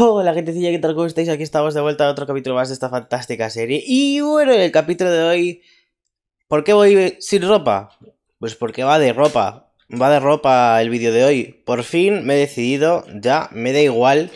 Hola gentecilla, ¿qué tal? ¿Cómo estáis? Aquí estamos de vuelta a otro capítulo más de esta fantástica serie. Y bueno, en el capítulo de hoy... ¿Por qué voy sin ropa? Pues porque va de ropa. Va de ropa el vídeo de hoy. Por fin me he decidido, ya, me da igual.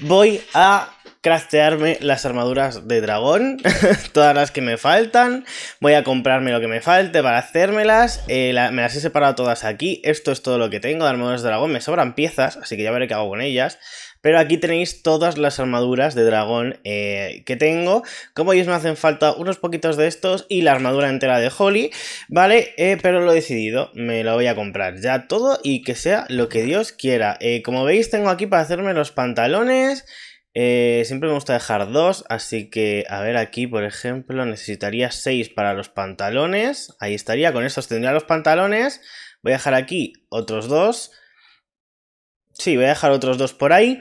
Voy a craftearme las armaduras de dragón, todas las que me faltan. Voy a comprarme lo que me falte para hacérmelas. Eh, me las he separado todas aquí. Esto es todo lo que tengo de armaduras de dragón. Me sobran piezas, así que ya veré qué hago con ellas. Pero aquí tenéis todas las armaduras de dragón eh, que tengo. Como ellos me hacen falta unos poquitos de estos y la armadura entera de Holly, ¿vale? Eh, pero lo he decidido, me lo voy a comprar ya todo y que sea lo que Dios quiera. Eh, como veis tengo aquí para hacerme los pantalones... siempre me gusta dejar dos, así que a ver aquí, por ejemplo, necesitaría seis para los pantalones. Ahí estaría, con estos tendría los pantalones. Voy a dejar aquí otros dos. Sí, voy a dejar otros dos por ahí.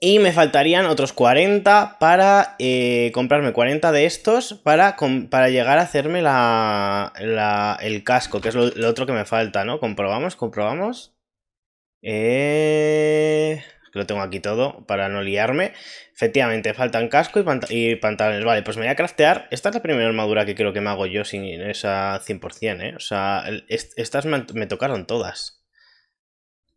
Y me faltarían otros 40 para eh, comprarme 40 de estos para, para llegar a hacerme la, el casco, que es lo, otro que me falta, ¿no? Comprobamos, comprobamos. Eh, lo tengo aquí todo para no liarme. Efectivamente, faltan casco y, pantalones. Vale, pues me voy a craftear. Esta es la primera armadura que creo que me hago yo sin esa 100%, ¿eh? O sea, estas me tocaron todas.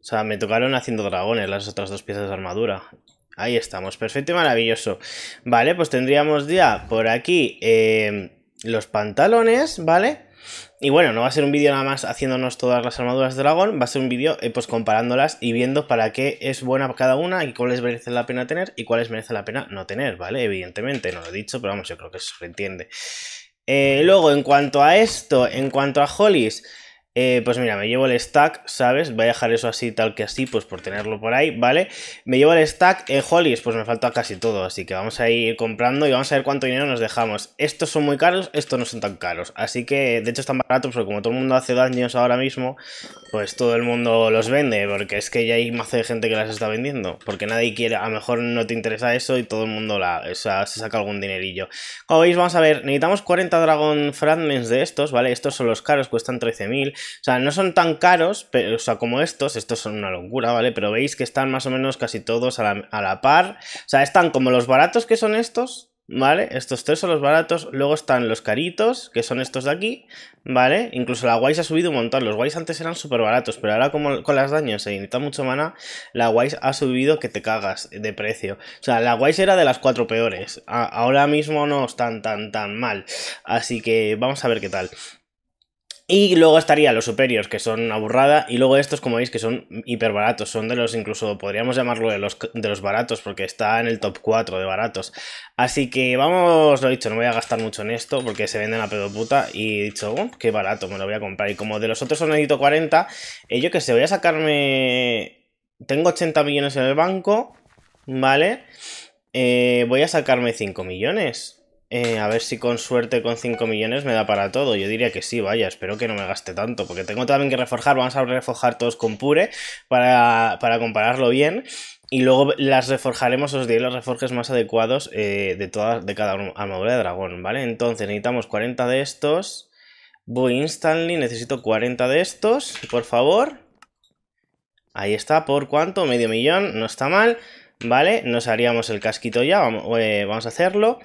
O sea, me tocaron haciendo dragones las otras dos piezas de armadura. Ahí estamos, perfecto y maravilloso. Vale, pues tendríamos ya por aquí eh, los pantalones, ¿vale? Y bueno, no va a ser un vídeo nada más haciéndonos todas las armaduras de dragón, va a ser un vídeo eh, pues comparándolas y viendo para qué es buena cada una y cuáles merece la pena tener y cuáles merece la pena no tener, ¿vale? Evidentemente, no lo he dicho, pero vamos, yo creo que eso se entiende. Eh, luego, en cuanto a esto, en cuanto a Hollis... Eh, pues mira, me llevo el stack, ¿sabes? Voy a dejar eso así, tal que así, pues por tenerlo por ahí, ¿vale? Me llevo el stack, en eh, Hollies, pues me falta casi todo, así que vamos a ir comprando y vamos a ver cuánto dinero nos dejamos. Estos son muy caros, estos no son tan caros, así que de hecho están baratos porque como todo el mundo hace daños ahora mismo, pues todo el mundo los vende, porque es que ya hay más de gente que las está vendiendo, porque nadie quiere, a lo mejor no te interesa eso y todo el mundo la, se saca algún dinerillo. Como veis, vamos a ver, necesitamos 40 Dragon Fragments de estos, ¿vale? Estos son los caros, cuestan 13.000. O sea, no son tan caros, pero, sea, como estos, estos son una locura, ¿vale? Pero veis que están más o menos casi todos a la, par. O sea, están como los baratos que son estos, ¿vale? Estos tres son los baratos, luego están los caritos, que son estos de aquí, ¿vale? Incluso la Wise ha subido un montón, los Wise antes eran súper baratos, pero ahora como con las daños se necesita mucho mana, la Wise ha subido que te cagas de precio. O sea, la Wise era de las cuatro peores, ahora mismo no están tan tan mal, así que vamos a ver qué tal. Y luego estaría los superiors, que son una Y luego estos, como veis, que son hiper baratos. Son de los, incluso podríamos llamarlo de los, de los baratos, porque está en el top 4 de baratos. Así que vamos, lo dicho, no voy a gastar mucho en esto, porque se venden a pedo puta. Y he dicho, oh, qué barato, me lo voy a comprar. Y como de los otros son necesito 40, eh, yo que sé, voy a sacarme... Tengo 80 millones en el banco, ¿vale? Eh, voy a sacarme 5 millones. Eh, a ver si con suerte con 5 millones me da para todo. Yo diría que sí, vaya, espero que no me gaste tanto, porque tengo también que reforjar, vamos a reforjar todos con Pure para, compararlo bien. Y luego las reforjaremos, os diré los reforjes más adecuados eh, de, todas, de cada armadura de dragón, ¿vale? Entonces necesitamos 40 de estos. Voy instantly, necesito 40 de estos, por favor. Ahí está, ¿por cuánto? Medio millón, no está mal, ¿vale? Nos haríamos el casquito ya, vamos, eh, vamos a hacerlo.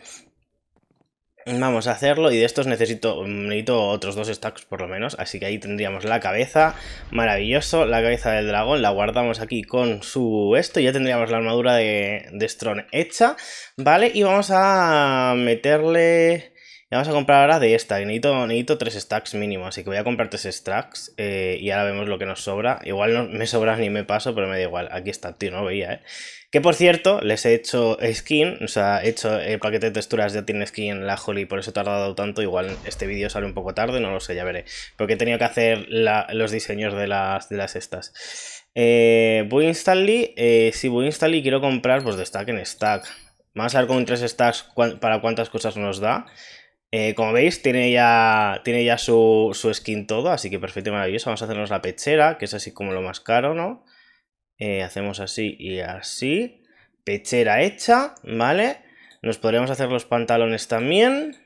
Vamos a hacerlo y de estos necesito, necesito otros dos stacks por lo menos, así que ahí tendríamos la cabeza, maravilloso, la cabeza del dragón, la guardamos aquí con su esto ya tendríamos la armadura de, de Strong hecha, ¿vale? Y vamos a meterle y vamos a comprar ahora de esta. Necesito, necesito tres stacks mínimo, así que voy a comprar tres stacks. Eh, y ahora vemos lo que nos sobra. Igual no me sobra ni me paso, pero me da igual. Aquí está, tío, no veía, ¿eh? Que por cierto, les he hecho skin, o sea, he hecho el eh, paquete de texturas ya tiene skin la Holly, por eso he tardado tanto. Igual este vídeo sale un poco tarde, no lo sé, ya veré. Porque he tenido que hacer los diseños de las, estas. Eh, voy instantly, eh, si voy voy instantly quiero comprar pues de stack en stack. Vamos a ver con tres stacks para cuántas cosas nos da. Eh, como veis, tiene ya, tiene ya su, skin todo, así que perfecto y maravilloso. Vamos a hacernos la pechera, que es así como lo más caro, ¿no? Eh, hacemos así y así. Pechera hecha, ¿vale? Nos podríamos hacer los pantalones también.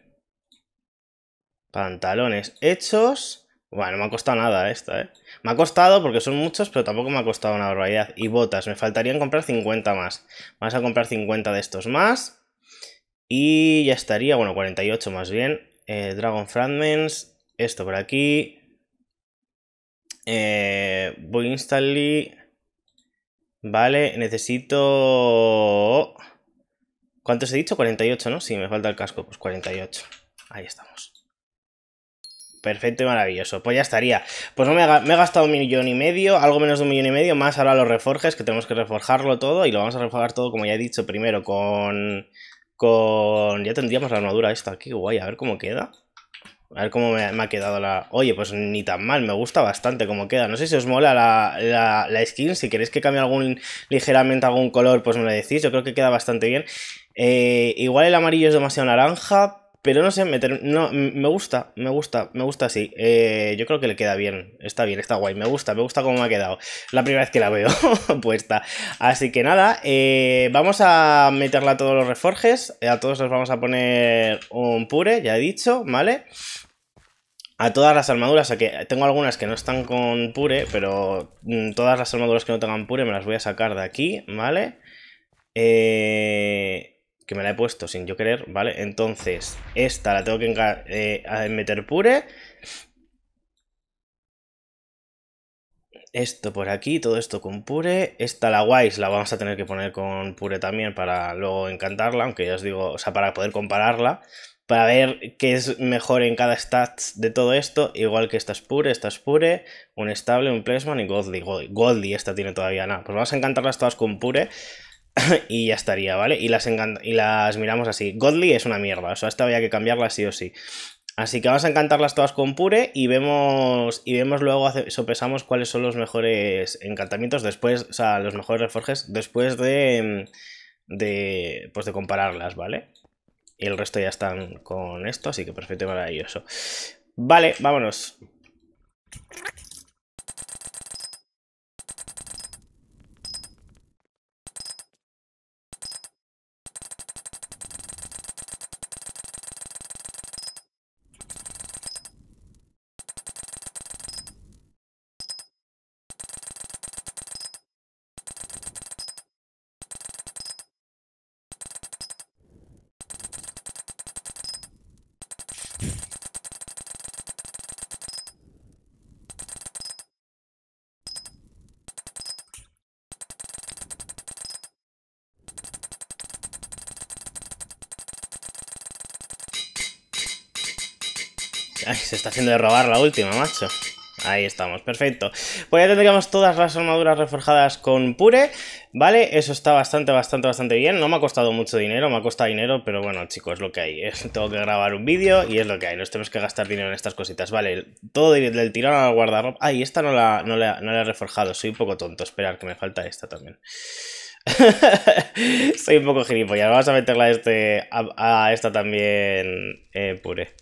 Pantalones hechos. Bueno, no me ha costado nada esta, ¿eh? Me ha costado porque son muchos, pero tampoco me ha costado una barbaridad. Y botas, me faltarían comprar 50 más. Vamos a comprar 50 de estos más. Y ya estaría, bueno, 48 más bien. Eh, Dragon Fragments, esto por aquí. Eh, voy instalar, Vale, necesito... ¿Cuántos he dicho? 48, ¿no? Sí, me falta el casco, pues 48. Ahí estamos. Perfecto y maravilloso. Pues ya estaría. Pues no me, he gastado un millón y medio, algo menos de un millón y medio, más ahora los reforges que tenemos que reforjarlo todo. Y lo vamos a reforjar todo, como ya he dicho, primero con con... Ya tendríamos la armadura esta. aquí guay, a ver cómo queda. A ver cómo me, ha quedado la... Oye, pues ni tan mal, me gusta bastante cómo queda. No sé si os mola la, la, skin. Si queréis que cambie algún ligeramente algún color, pues me lo decís. Yo creo que queda bastante bien. Eh, igual el amarillo es demasiado naranja, pero no sé, me, no, me gusta, me gusta, me gusta así. Eh, yo creo que le queda bien, está bien, está guay, me gusta, me gusta cómo me ha quedado. La primera vez que la veo puesta. Así que nada, eh, vamos a meterla a todos los reforjes, eh, a todos les vamos a poner un pure, ya he dicho, ¿vale? a todas las armaduras, a que tengo algunas que no están con pure, pero mm, todas las armaduras que no tengan pure me las voy a sacar de aquí, ¿vale? Eh, que me la he puesto sin yo querer, ¿vale? Entonces, esta la tengo que eh, meter pure. Esto por aquí, todo esto con pure. Esta la wise la vamos a tener que poner con pure también para luego encantarla, aunque ya os digo, o sea, para poder compararla. Para ver qué es mejor en cada stats de todo esto, igual que esta es pure, esta es pure, un estable, un placeman y Godly. Godly, esta tiene todavía nada. Pues vamos a encantarlas todas con pure y ya estaría, ¿vale? Y las, y las miramos así. Godly es una mierda, o sea, esta había que cambiarla sí o sí. Así que vamos a encantarlas todas con pure y vemos, y vemos luego, sopesamos cuáles son los mejores encantamientos después, o sea, los mejores reforjes después de, de, pues de compararlas, ¿vale? Y el resto ya están con esto, así que perfecto y maravilloso. Vale, vámonos. de robar la última, macho. Ahí estamos, perfecto. Pues ya tendríamos todas las armaduras reforjadas con pure, ¿vale? Eso está bastante, bastante, bastante bien. No me ha costado mucho dinero, me ha costado dinero, pero bueno, chicos, es lo que hay. Tengo que grabar un vídeo y es lo que hay. Nos tenemos que gastar dinero en estas cositas, ¿vale? Todo del tirón al guardarropa. Ay, esta no la, no, la, he reforjado, soy un poco tonto. Esperar, que me falta esta también. soy un poco gilipollas. Vamos a meterla a, este, a, esta también eh, pure.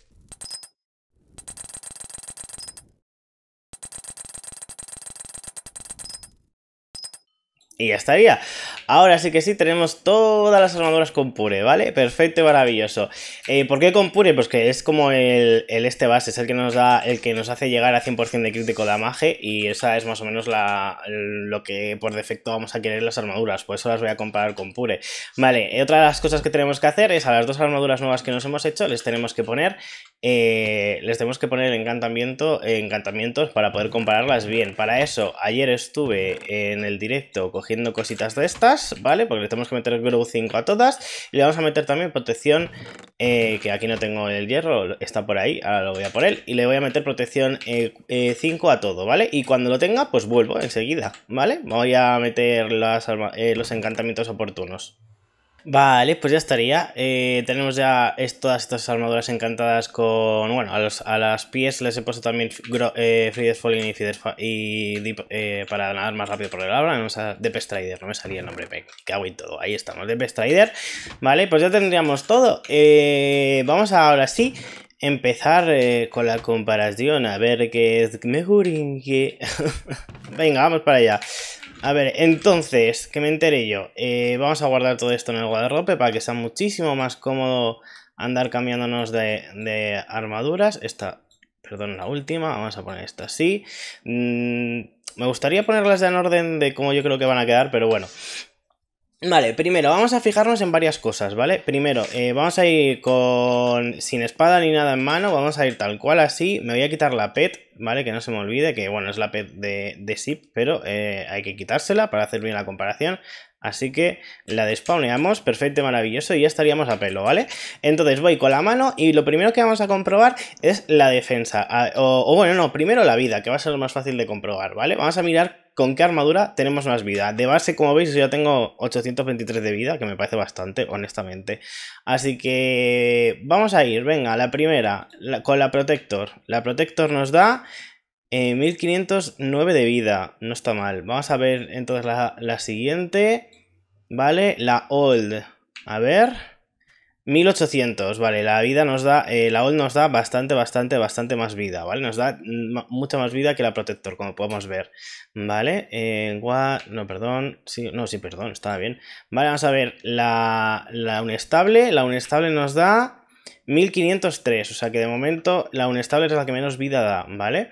Y ya estaría. Ahora sí que sí, tenemos todas las armaduras con pure, ¿vale? Perfecto y maravilloso. Eh, ¿Por qué con pure? Pues que es como el, este base, es el que nos da, el que nos hace llegar a 100% de crítico de amaje y esa es más o menos la, lo que por defecto vamos a querer las armaduras, por eso las voy a comparar con pure. Vale, eh, otra de las cosas que tenemos que hacer es a las dos armaduras nuevas que nos hemos hecho, les tenemos que poner eh, les tenemos que poner encantamiento, encantamientos para poder compararlas bien. Para eso, ayer estuve en el directo cogiendo cositas de estas, ¿vale? Porque le tenemos que meter el Grow 5 a todas. Y le vamos a meter también protección, eh, que aquí no tengo el hierro, está por ahí, ahora lo voy a poner Y le voy a meter protección 5 eh, eh, a todo, ¿vale? Y cuando lo tenga, pues vuelvo enseguida, ¿vale? Voy a meter los encantamientos oportunos. Vale, pues ya estaría. Eh, tenemos ya todas estas armaduras encantadas con... Bueno, a, las pies les he puesto también eh, Falling y, eh, para nadar más rápido por el habla. No Deep Strider, no me salía el nombre. Me cago en todo. Ahí estamos, Deep Strider. Vale, pues ya tendríamos todo. Eh, vamos ahora sí empezar con la comparación. A ver qué es... Venga, vamos para allá. A ver, entonces, que me enteré yo. Eh, vamos a guardar todo esto en el guardarrope para que sea muchísimo más cómodo andar cambiándonos de, armaduras. Esta, perdón, la última. Vamos a poner esta así. Mm, me gustaría ponerlas ya en orden de cómo yo creo que van a quedar, pero bueno. Vale, primero, vamos a fijarnos en varias cosas, ¿vale? Primero, eh, vamos a ir con... sin espada ni nada en mano, vamos a ir tal cual así. Me voy a quitar la pet, ¿vale? Que no se me olvide, que bueno, es la pet de, SIP, pero eh, hay que quitársela para hacer bien la comparación. Así que la despawneamos, perfecto, maravilloso, y ya estaríamos a pelo, ¿vale? Entonces voy con la mano y lo primero que vamos a comprobar es la defensa. Ah, o bueno, no, primero la vida, que va a ser lo más fácil de comprobar, ¿vale? Vamos a mirar con qué armadura tenemos más vida. De base, como veis, yo ya tengo 823 de vida, que me parece bastante, honestamente. Así que vamos a ir, venga, la primera, con la Protector. La Protector nos da 1509 eh, de vida, no está mal. Vamos a ver entonces la, la siguiente, ¿vale? La Old, a ver... 1800, vale, la vida nos da, eh, la old nos da bastante, bastante, bastante más vida, ¿vale? Nos da mucha más vida que la Protector, como podemos ver, ¿vale? no, perdón, sí, no, sí, perdón, estaba bien. Vale, vamos a ver, la, la Unestable, la Unestable nos da 1503, o sea que de momento la Unestable es la que menos vida da, ¿vale?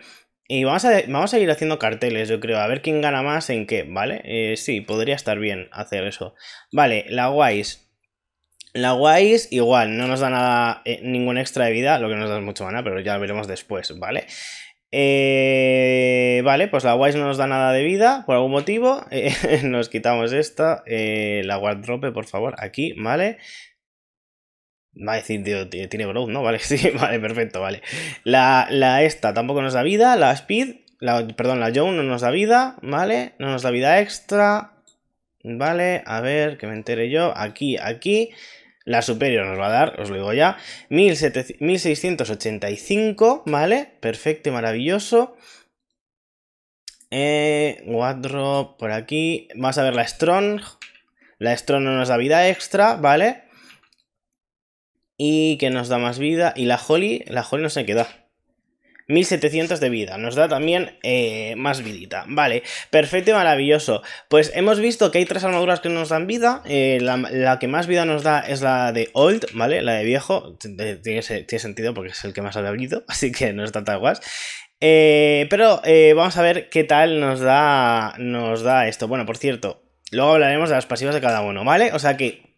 Y vamos a, vamos a ir haciendo carteles, yo creo, a ver quién gana más en qué, ¿vale? Eh, sí, podría estar bien hacer eso. Vale, la Wise la Wise, igual, no nos da nada, eh, ningún extra de vida, lo que nos da mucho mana, pero ya lo veremos después, ¿vale? Eh, vale, pues la Wise no nos da nada de vida por algún motivo. Eh, nos quitamos esta. la la Wardrope, por favor, aquí, ¿vale? Va a decir, tío, tiene growth, ¿no? Vale, sí, vale, perfecto, vale. La, esta tampoco nos da vida. La Speed, la, perdón, la young no nos da vida, ¿vale? No nos da vida extra. Vale, a ver, que me entere yo. Aquí, aquí. La superior nos va a dar, os lo digo ya, 1685, ¿vale? Perfecto y maravilloso. Eh, por aquí. Vamos a ver la Strong. La Strong no nos da vida extra, ¿vale? Y que nos da más vida. Y la Holly, la Holly no se queda 1700 de vida. Nos da también eh, más vidita. Vale, perfecto y maravilloso. Pues hemos visto que hay tres armaduras que nos dan vida. Eh, la, que más vida nos da es la de Old, ¿vale? La de viejo. Eh, tiene, sentido porque es el que más ha habido, así que no está tan guas. pero vamos a ver qué tal nos da, nos da esto. Bueno, por cierto, luego hablaremos de las pasivas de cada uno, ¿vale? O sea que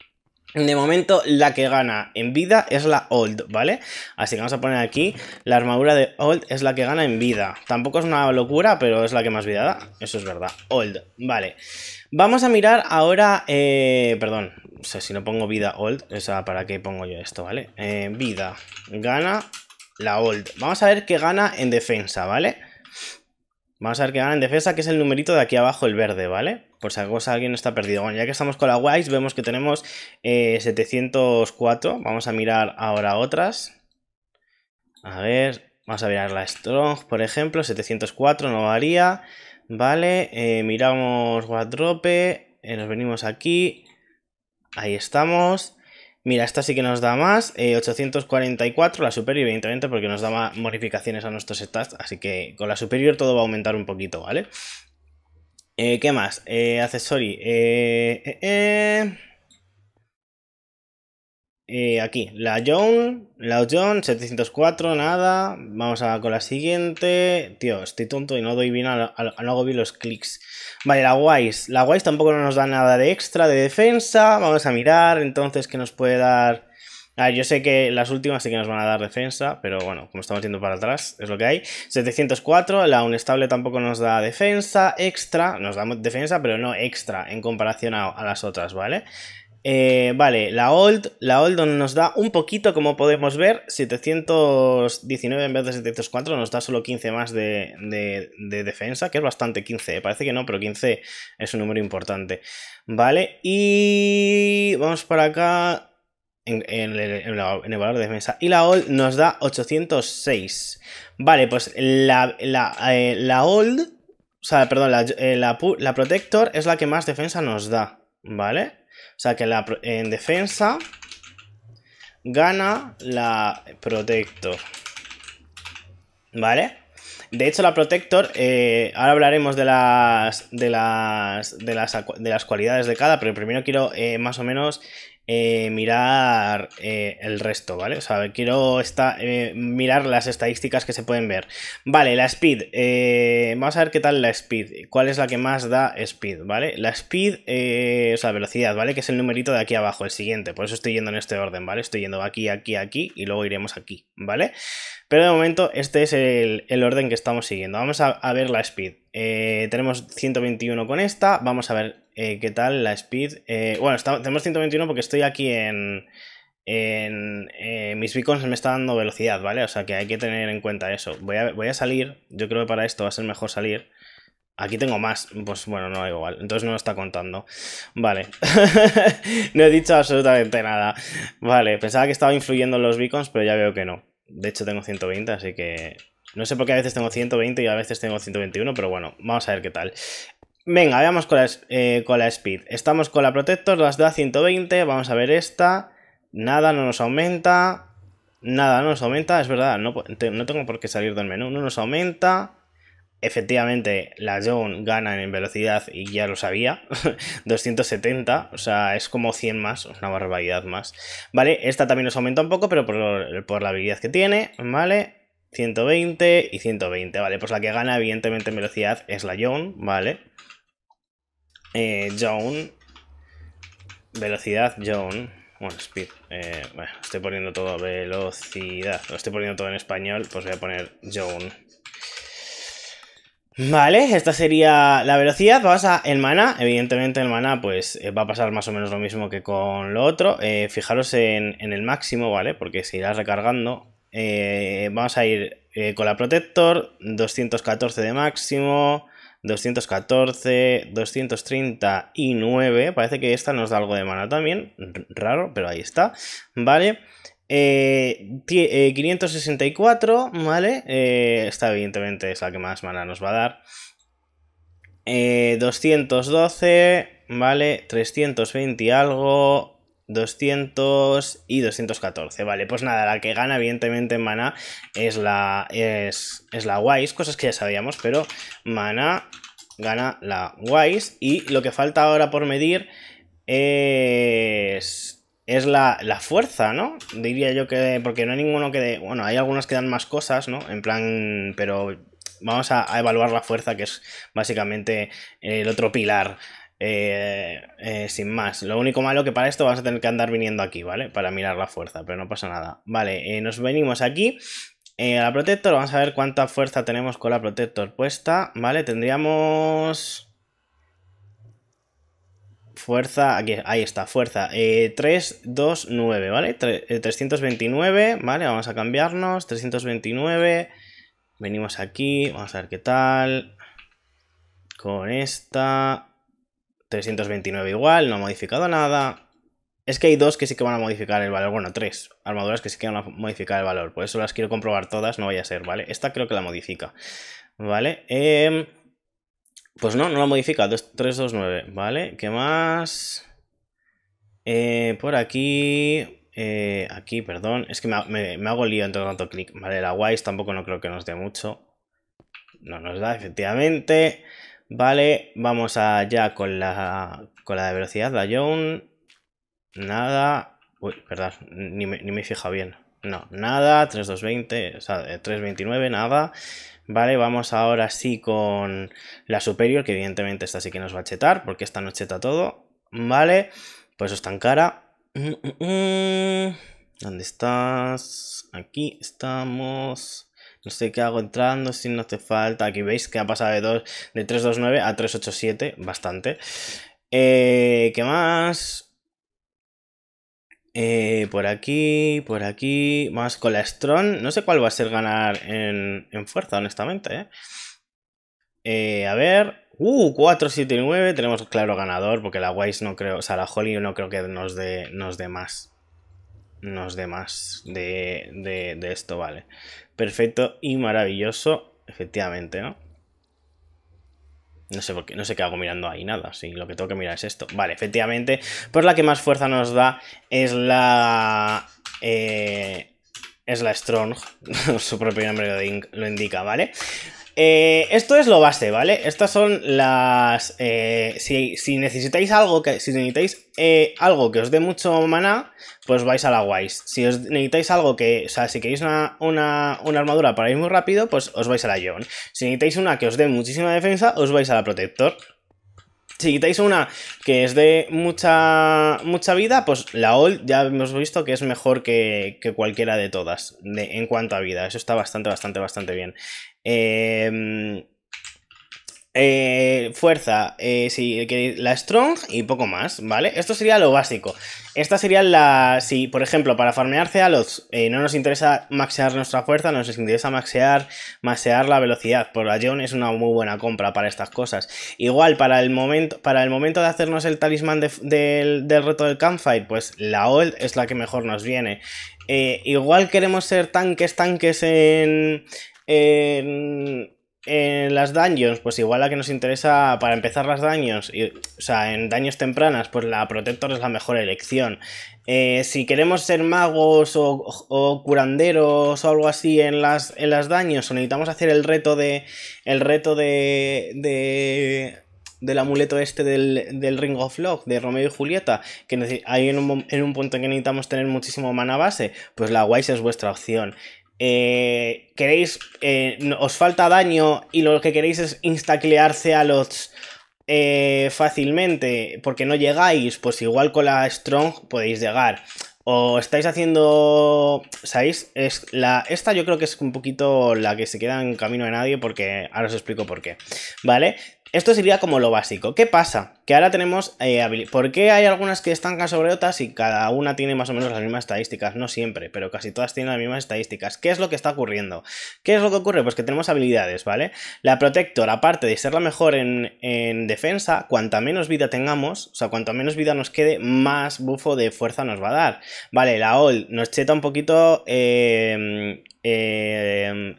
de momento, la que gana en vida es la Old, ¿vale? Así que vamos a poner aquí, la armadura de Old es la que gana en vida. Tampoco es una locura, pero es la que más vida da. Eso es verdad. Old, vale. Vamos a mirar ahora, eh, perdón, o sea, si no pongo vida Old, o sea, ¿para qué pongo yo esto, vale? Eh, vida, gana la Old. Vamos a ver qué gana en defensa, ¿vale? Vamos a ver que gana en defensa, que es el numerito de aquí abajo, el verde, ¿vale? Por si cosa alguien está perdido. Bueno, ya que estamos con la Wise, vemos que tenemos 704. Eh, vamos a mirar ahora otras. A ver, vamos a mirar la Strong, por ejemplo, 704, no varía. Vale, eh, miramos Wadrope, eh, nos venimos aquí. Ahí estamos. Mira, esta sí que nos da más, 844, eh, la superior evidentemente porque nos da más modificaciones a nuestros stats, así que con la superior todo va a aumentar un poquito, ¿vale? Eh, ¿Qué más? Eh, eh. eh eh, aquí, la John, la John, 704, nada. Vamos a con la siguiente. Tío, estoy tonto y no doy bien, a, no hago bien los clics. Vale, la Wise. La Wise tampoco nos da nada de extra de defensa. Vamos a mirar entonces qué nos puede dar. Ah, yo sé que las últimas sí que nos van a dar defensa, pero bueno, como estamos yendo para atrás, es lo que hay. 704, la unestable tampoco nos da defensa extra. Nos da defensa, pero no extra en comparación a las otras, ¿vale? Eh, vale, la old, la old nos da un poquito, como podemos ver, 719 en vez de 704, nos da solo 15 más de, defensa, que es bastante 15, eh, parece que no, pero 15 es un número importante. Vale, y vamos para acá en, el valor de defensa. Y la old nos da 806. Vale, pues eh, la, old, o sea, perdón, la, la protector es la que más defensa nos da, ¿vale? sea que en defensa gana la Protector. ¿Vale? De hecho, la Protector, eh, ahora hablaremos de las, de las, de, las, cualidades de cada, pero primero quiero eh, más o menos eh, mirar eh, el resto, ¿vale? O sea, quiero eh, mirar las estadísticas que se pueden ver. Vale, la speed. vamos a ver qué tal la speed. ¿Cuál es la que más da speed, ¿vale? La speed o sea, velocidad, ¿vale? Que es el numerito de aquí abajo, el siguiente. Por eso estoy yendo en este orden, ¿vale? Estoy yendo aquí, aquí, aquí y luego iremos aquí, ¿vale? Pero de momento este es el, orden que estamos siguiendo. Vamos a, a ver la speed. tenemos 121 con esta. Vamos a ver eh, ¿Qué tal? La speed. Eh, bueno, tenemos 121 porque estoy aquí en. Eh, mis beacons me está dando velocidad, ¿vale? O sea que hay que tener en cuenta eso. Voy a, voy a salir. Yo creo que para esto va a ser mejor salir. Aquí tengo más. Pues bueno, no, igual. Entonces no lo está contando. Vale. no he dicho absolutamente nada. Vale, pensaba que estaba influyendo en los beacons, pero ya veo que no. De hecho, tengo 120, así que no sé por qué a veces tengo 120 y a veces tengo 121, pero bueno, vamos a ver qué tal. Venga, veamos con la, eh, con la Speed. Estamos con la Protector, las da 120. Vamos a ver esta. Nada, no nos aumenta. Nada, no nos aumenta. Es verdad, no, tengo por qué salir del menú. No nos aumenta. Efectivamente, la John gana en velocidad y ya lo sabía. 270, o sea, es como 100 más, una barbaridad más. Vale, esta también nos aumenta un poco, pero por, la habilidad que tiene, ¿vale? 120 y 120, ¿vale? Pues la que gana, evidentemente, en velocidad es la John, ¿vale? Eh, Velocidad, John. Bueno, speed. Eh, bueno, estoy poniendo todo velocidad. Lo estoy poniendo todo en español, pues voy a poner John. Vale, esta sería la velocidad. Vamos a el maná. Evidentemente el mana pues eh, va a pasar más o menos lo mismo que con lo otro. Eh, fijaros en, el máximo, ¿vale? Porque se irá recargando. vamos a ir con la Protector, 214 de máximo, 214, 239. Parece que esta nos da algo de mana también. Raro, pero ahí está. Vale. 564, eh, eh, ¿vale? Eh, esta evidentemente es la que más mana nos va a dar. 212, ¿vale? 320 y algo. 200 y 214. Vale, pues nada, la que gana evidentemente en mana es la, es, es la Wise, cosas que ya sabíamos, pero mana gana la Wise y lo que falta ahora por medir es... Es la, la fuerza, ¿no? Diría yo que... Porque no hay ninguno que... De, bueno, hay algunas que dan más cosas, ¿no? En plan... Pero vamos a evaluar la fuerza, que es básicamente el otro pilar eh, eh, sin más, lo único malo que para esto vas a tener que andar viniendo aquí, ¿vale? Para mirar la fuerza, pero no pasa nada. Vale, eh, nos venimos aquí. a la Protector, vamos a ver cuánta fuerza tenemos con la Protector puesta, ¿vale? Tendríamos... Fuerza, aquí, ahí está, fuerza. 329, ¿vale? 329, ¿vale? Vamos a cambiarnos, 329. Venimos aquí, vamos a ver qué tal. Con esta... 329 igual, no ha modificado nada. Es que hay dos que sí que van a modificar el valor, bueno, tres armaduras que sí que van a modificar el valor, por eso las quiero comprobar todas, no vaya a ser, ¿vale? Esta creo que la modifica, ¿vale? Em, pues no, no la modifica, 329, ¿vale? ¿Qué más? Eh, por aquí... Eh, aquí, perdón, es que me, hago lío entre tanto clic, ¿vale? La Wise tampoco no creo que nos dé mucho. No nos da, efectivamente. Vale, vamos allá con la, con la de velocidad, la John. Nada. Uy, verdad, ni me, ni he fijado bien. No, nada, 3220, o sea, 329, eh, nada. Vale, vamos ahora sí con la superior, que evidentemente esta sí que nos va a chetar, porque esta no cheta todo. Vale, pues eso es tan cara. Mm, mm, mm. ¿Dónde estás? Aquí estamos. No sé qué hago entrando, si no hace falta. Aquí veis que ha pasado de, dos de 329 a 387, bastante. Eh, ¿Qué más? Eh, por aquí, por aquí. Más con Strong. No sé cuál va a ser ganar en, fuerza, honestamente. ¿eh? a ver. Uh, 479. Tenemos claro ganador. Porque la Wise no creo. O sea, la Holly no creo que nos dé, nos dé más. Nos dé más de, de esto, vale perfecto y maravilloso, efectivamente, ¿no? No sé, por qué, no sé qué hago mirando ahí nada, sí, lo que tengo que mirar es esto. Vale, efectivamente, pues la que más fuerza nos da es la... Eh, es la Strong, su propio nombre lo indica, ¿vale? Eh, esto es lo base, ¿vale? Estas son las... Eh, si, necesitáis algo que... Si necesitáis eh, algo que os dé mucho maná, pues vais a la Wise. Si os necesitáis algo que... O sea, si queréis una, armadura para ir muy rápido, pues os vais a la John. Si necesitáis una que os dé muchísima defensa, os vais a la Protector. Si quitáis una que es de mucha, mucha vida, pues la Old ya hemos visto que es mejor que, que cualquiera de todas en cuanto a vida. Eso está bastante, bastante, bastante bien. Eh, eh, fuerza, eh, la strong y poco más, ¿vale? Esto sería lo básico. Esta sería la... Si, por ejemplo, para farmear cealots eh, no nos interesa maxear nuestra fuerza, nos interesa maxear, maxear la velocidad. Por la John es una muy buena compra para estas cosas. Igual, para el momento, para el momento de hacernos el talismán del, del reto del campfire, pues la old es la que mejor nos viene. Eh, igual queremos ser tanques, tanques en... en en las dungeons, pues igual la que nos interesa para empezar las daños o sea, en daños tempranas, pues la protector es la mejor elección. Eh, si queremos ser magos o, curanderos o algo así en las, en las daños, o necesitamos hacer el reto de. El reto de. de del amuleto este del, del Ring of Love de Romeo y Julieta, que hay en un, en un punto en que necesitamos tener muchísimo mana base, pues la Wise es vuestra opción. Eh, queréis, eh, os falta daño y lo que queréis es instaclearse a los eh, fácilmente porque no llegáis, pues igual con la Strong podéis llegar. O estáis haciendo, ¿sabéis? Es la, esta yo creo que es un poquito la que se queda en camino de nadie porque ahora os explico por qué, ¿vale? Esto sería como lo básico. ¿Qué pasa? Que ahora tenemos... Eh, habilidades. ¿Por qué hay algunas que estancan sobre otras y cada una tiene más o menos las mismas estadísticas? No siempre, pero casi todas tienen las mismas estadísticas. ¿Qué es lo que está ocurriendo? ¿Qué es lo que ocurre? Pues que tenemos habilidades, ¿vale? La Protector, aparte de ser la mejor en, defensa, cuanta menos vida tengamos, o sea, cuanta menos vida nos quede, más bufo de fuerza nos va a dar. Vale, la OL nos cheta un poquito... Eh, eh,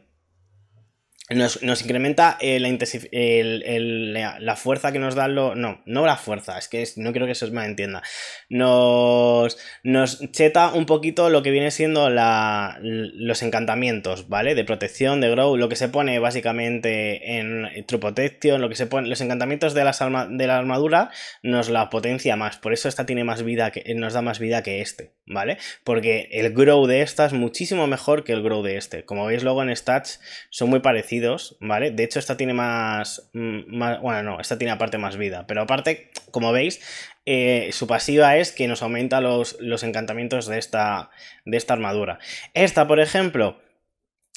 nos, incrementa eh, la, el, la, fuerza que nos da lo No, no la fuerza, es que no creo que eso se me entienda. Nos, nos cheta un poquito lo que viene siendo los encantamientos, ¿vale? De protección, de grow, lo que se pone básicamente en True Protection, lo que se pone... Los encantamientos de, las de la armadura nos la potencia más, por eso esta tiene más vida, que, nos da más vida que este, ¿vale? Porque el grow de esta es muchísimo mejor que el grow de este. Como veis luego en stats son muy parecidos ¿vale? De hecho, esta tiene mm, más, Bueno, no, esta tiene aparte más vida. Pero aparte, como veis, eh, su pasiva es que nos aumenta los, los encantamientos de esta, de esta armadura. Esta, por ejemplo,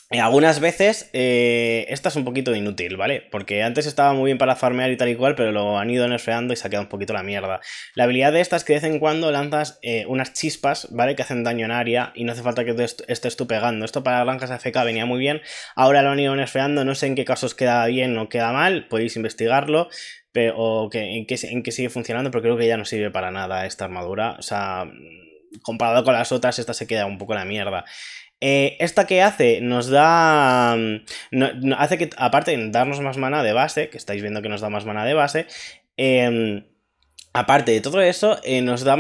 eh, algunas veces eh, esta es un poquito inútil, ¿vale? Porque antes estaba muy bien para farmear y tal y cual, pero lo han ido nerfeando y se ha quedado un poquito la mierda. La habilidad de esta es que de vez en cuando lanzas eh, unas chispas, ¿vale? Que hacen daño en área y no hace falta que estés tú pegando. Esto para granjas AFK venía muy bien, ahora lo han ido nerfeando, no sé en qué casos queda bien o queda mal, podéis investigarlo pero, o que, en, qué, en qué sigue funcionando, pero creo que ya no sirve para nada esta armadura, o sea comparado con las otras, esta se queda un poco la mierda. Eh, esta que hace nos da... Mm, hace que, aparte de darnos más mana de base, que estáis viendo que nos da más mana de base, em, Aparte de todo eso, eh, nos, da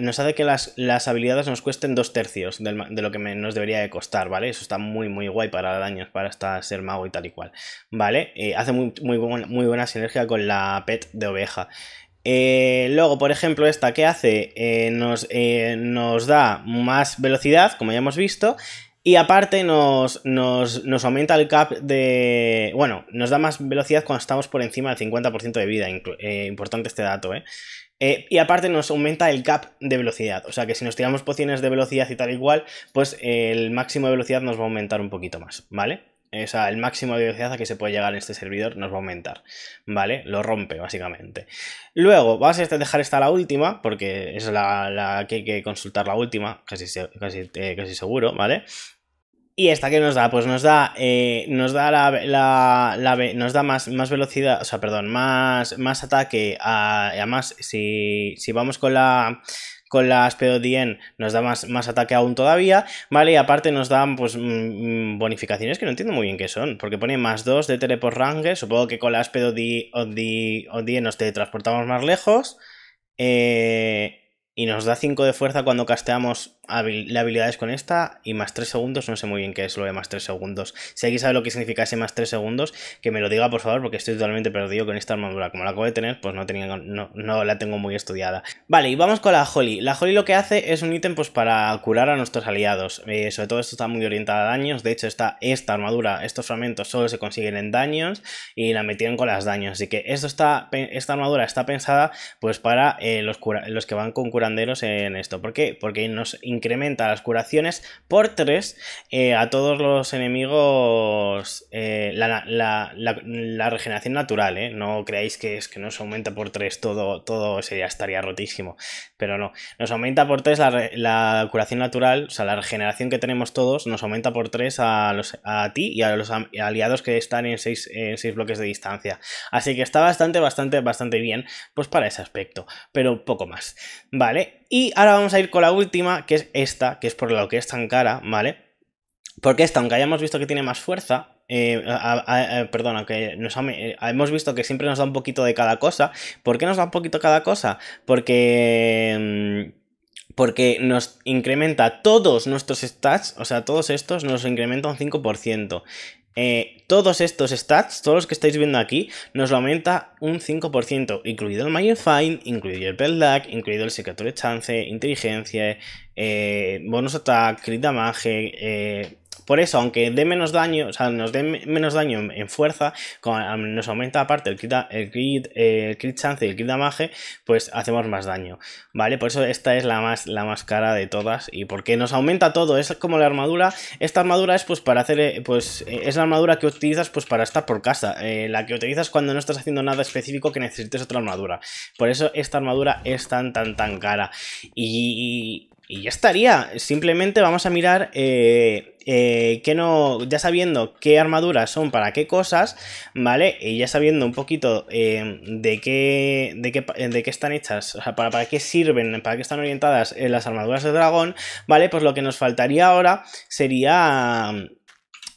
nos hace que las, habilidades nos cuesten dos tercios de lo que nos debería de costar, ¿vale? Eso está muy, muy guay para daños, para estar, ser mago y tal y cual, ¿vale? Eh, hace muy, muy, buena, muy buena sinergia con la pet de oveja. Eh, luego, por ejemplo, esta que hace eh, nos, eh, nos, da más velocidad, como ya hemos visto, y aparte nos, aumenta el cap de... Bueno, nos da más velocidad cuando estamos por encima del 50% de vida, importante este dato, ¿eh? y aparte nos aumenta el cap de velocidad. O sea que si nos tiramos pociones de velocidad y tal igual, pues el máximo de velocidad nos va a aumentar un poquito más, ¿vale? o sea, el máximo de velocidad a que se puede llegar en este servidor nos va a aumentar, ¿vale? Lo rompe, básicamente. Luego, vamos a dejar esta la última, porque es la, la que hay que consultar la última, casi, eh, casi, seguro, ¿vale? Y esta que nos da, pues nos da, eh, nos da la, nos da más, más velocidad, o sea, perdón, más, más ataque a, además si, si vamos con la con la Dien nos da más, más ataque aún todavía, ¿vale? Y aparte nos dan, pues, mm, mm, bonificaciones que no entiendo muy bien qué son, porque pone más 2 de teleport range, supongo que con la Dien nos teletransportamos más lejos, eh, y nos da 5 de fuerza cuando casteamos la habilidad es con esta y más 3 segundos, no sé muy bien qué es lo de más 3 segundos. Si alguien sabe lo que significa ese más 3 segundos, que me lo diga por favor, porque estoy totalmente perdido con esta armadura. Como la acabo de tener, pues no, tenía, no, la tengo muy estudiada. Vale, y vamos con la Holly. La Holly lo que hace es un ítem pues para curar a nuestros aliados. Eh, sobre todo esto está muy orientada a daños, de hecho está esta armadura, estos fragmentos solo se consiguen en daños y la metieron con las daños. Así que esto está, esta armadura está pensada pues para eh, los, los que van con curanderos en esto. ¿Por qué? Porque nos incrementa las curaciones por 3 eh, a todos los enemigos eh, la, regeneración natural, eh. No creáis que es que nos aumenta por 3 todo, todo sería, estaría rotísimo, pero no. Nos aumenta por 3 la, curación natural, o sea, la regeneración que tenemos todos, nos aumenta por 3 a, ti y a los aliados que están en 6 en seis bloques de distancia. Así que está bastante, bastante, bastante bien, pues para ese aspecto, pero poco más. Vale, y ahora vamos a ir con la última, que es esta, que es por lo que es tan cara, ¿vale? Porque esta, aunque hayamos visto que tiene más fuerza, eh, eh, perdón, aunque eh, hemos visto que siempre nos da un poquito de cada cosa. ¿Por qué nos da un poquito cada cosa? Porque... Mm, porque nos incrementa todos nuestros stats, o sea, todos estos nos incrementa un 5%. Eh, todos estos stats, todos los que estáis viendo aquí, nos lo aumenta un 5%, incluido el my Find, incluido el Peldack, incluido el de Chance, Inteligencia, eh, Bonus Attack, Crit Damage, eh, por eso, aunque dé menos daño, o sea, nos dé menos daño en, fuerza, nos aumenta aparte el crit, el, crit, chance y el crit damage, pues hacemos más daño, ¿vale? Por eso esta es la más, la más cara de todas y porque nos aumenta todo, es como la armadura, esta armadura es pues para hacer, eh, pues es la armadura que utilizas pues para estar por casa, eh, la que utilizas cuando no estás haciendo nada específico que necesites otra armadura, por eso esta armadura es tan tan tan cara y, y ya estaría. Simplemente vamos a mirar eh, eh, que no. Ya sabiendo qué armaduras son para qué cosas, ¿vale? Y ya sabiendo un poquito eh, de, qué, de, qué, están hechas, o sea, para, para qué sirven, para qué están orientadas las armaduras de dragón, ¿vale? Pues lo que nos faltaría ahora sería.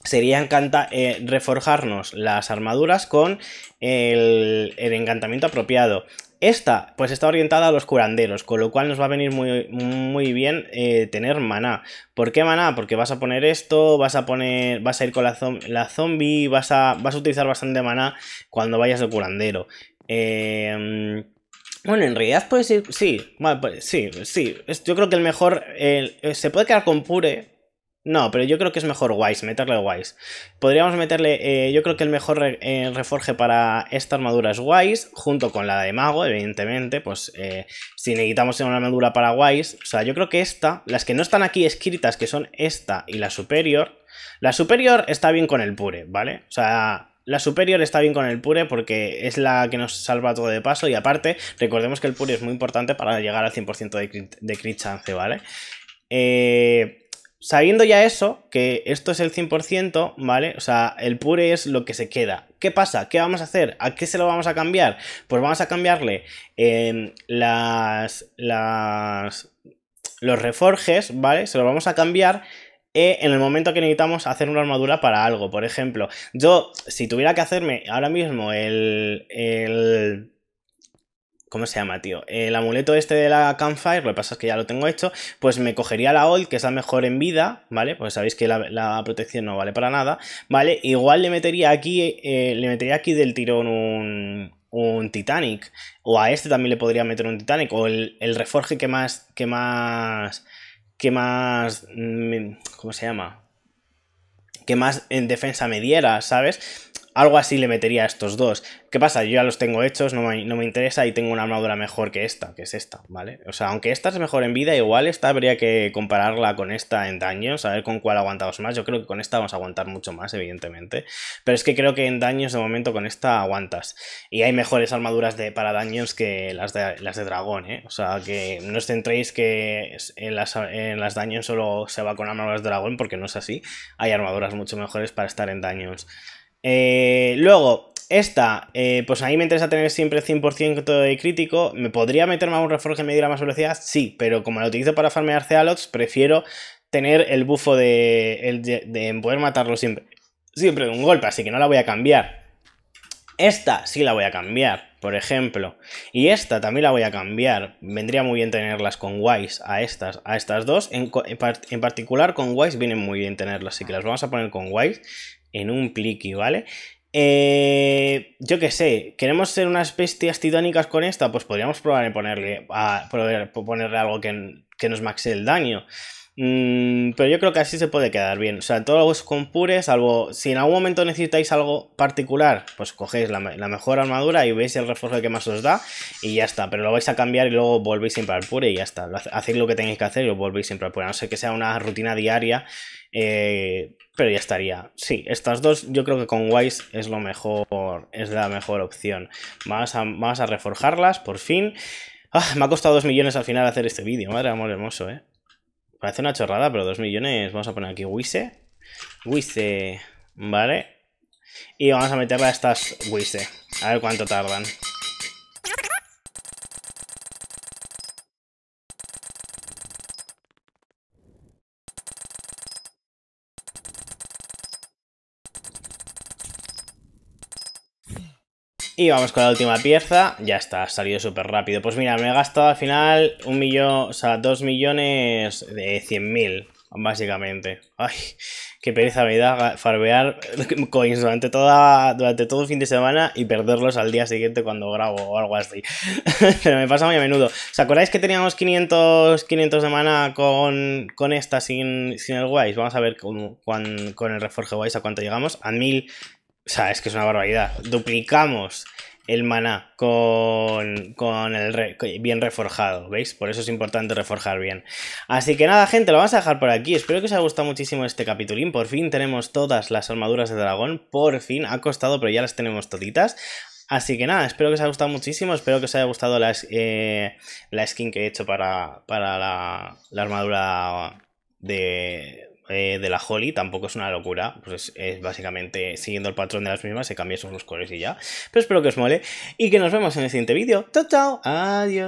Sería encanta reforjarnos las armaduras con el, encantamiento apropiado. Esta, pues está orientada a los curanderos, con lo cual nos va a venir muy, muy bien eh, tener maná. ¿Por qué maná? Porque vas a poner esto, vas a poner. Vas a ir con la, zombie, vas a, vas a utilizar bastante maná cuando vayas de curandero. Em, bueno, en realidad pues ir. Sí, pues, sí, sí. Yo creo que el mejor. Eh, eh, se puede quedar con pure, no, pero yo creo que es mejor Wise, meterle Wise. Podríamos meterle, eh, yo creo que el mejor eh, reforje para esta armadura es Wise, junto con la de Mago, evidentemente, pues eh, si necesitamos una armadura para Wise, o sea, yo creo que esta, las que no están aquí escritas, que son esta y la Superior, la Superior está bien con el Pure, ¿vale? O sea, la superior está bien con el pure porque es la que nos salva todo de paso y aparte recordemos que el pure es muy importante para llegar al 100% de de crit chance, ¿vale? Eh... Sabiendo ya eso, que esto es el 100%, ¿vale? O sea, el pure es lo que se queda. ¿Qué pasa? ¿Qué vamos a hacer? ¿A qué se lo vamos a cambiar? Pues vamos a cambiarle em, las, las, los reforjes, ¿vale? Se lo vamos a cambiar eh, en el momento que necesitamos hacer una armadura para algo. Por ejemplo, yo, si tuviera que hacerme ahora mismo el, el ¿Cómo se llama, tío? El amuleto este de la Campfire, lo que pasa es que ya lo tengo hecho, pues me cogería la Old, que es la mejor en vida, ¿vale? Pues sabéis que la, protección no vale para nada, ¿vale? Igual le metería aquí, eh, le metería aquí del tirón un, un Titanic, o a este también le podría meter un Titanic, o el, el reforje que más, que más, que más, mm, ¿cómo se llama? Que más en defensa me diera, ¿sabes? Algo así le metería a estos dos. ¿Qué pasa? Yo ya los tengo hechos, no me, interesa y tengo una armadura mejor que esta, que es esta, ¿vale? O sea, aunque esta es mejor en vida, igual esta habría que compararla con esta en daños, a ver con cuál aguantamos más. Yo creo que con esta vamos a aguantar mucho más, evidentemente. Pero es que creo que en daños de momento con esta aguantas. Y hay mejores armaduras de, para daños que las de, las de dragón, ¿eh? O sea, que no os centréis que en las, en las daños solo se va con armaduras de dragón, porque no es así. Hay armaduras mucho mejores para estar en daños. Eh, luego, esta, eh, pues a mí me interesa tener siempre 100% de crítico. ¿Me podría meterme a un reforje y me diera más velocidad? Sí, pero como la utilizo para farmear Cealots, prefiero tener el bufo de, poder matarlo siempre. Siempre de un golpe, así que no la voy a cambiar. Esta sí la voy a cambiar, por ejemplo. Y esta también la voy a cambiar. Vendría muy bien tenerlas con Wise, a estas, a estas dos. En, particular con Wise vienen muy bien tenerlas, así que las vamos a poner con Wise en un pliqui, ¿vale? Eh, yo qué sé, ¿queremos ser unas bestias titánicas con esta? Pues podríamos probar y ponerle, a, ponerle algo que, que nos maxe el daño. Mm, pero yo creo que así se puede quedar bien. O sea, todo con pure salvo si en algún momento necesitáis algo particular, pues cogéis la, mejor armadura y veis el refuerzo que más os da y ya está. Pero lo vais a cambiar y luego volvéis siempre al pure y ya está. hacéis lo que tenéis que hacer y lo volvéis siempre al pure. A no ser que sea una rutina diaria, eh, pero ya estaría. Sí, estas dos yo creo que con Wise es lo mejor, es la mejor opción. Vamos a, reforjarlas por fin. Ah, me ha costado 2 millones al final hacer este vídeo, madre amor hermoso, eh. Parece una chorrada, pero 2 millones. Vamos a poner aquí Wise. Wise. Vale. Y vamos a meterle a estas Wise. A ver cuánto tardan. Y vamos con la última pieza. Ya está, ha salido súper rápido. Pues mira, me he gastado al final un millón, o sea, dos millones de cien mil, básicamente. Ay, qué pereza me da farbear coins durante, toda, durante todo el fin de semana y perderlos al día siguiente cuando grabo o algo así. Pero me pasa muy a menudo. ¿Os acordáis que teníamos 500, 500 de mana con, con esta sin, sin el Wise? Vamos a ver con, el reforje Wise a cuánto llegamos. A 1000 o sea, es que es una barbaridad. Duplicamos el maná con, con el bien reforjado, ¿veis? Por eso es importante reforjar bien. Así que nada, gente, lo vamos a dejar por aquí. Espero que os haya gustado muchísimo este capitulín. Por fin tenemos todas las armaduras de dragón. Por fin, ha costado, pero ya las tenemos toditas. Así que nada, espero que os haya gustado muchísimo, espero que os haya gustado la, eh, la skin que he hecho para, para la armadura de, eh, de la Holly tampoco es una locura. Pues es, básicamente siguiendo el patrón de las mismas, se cambian sus colores y ya. Pero espero que os mole y que nos vemos en el siguiente vídeo. Chao, chao. Adiós.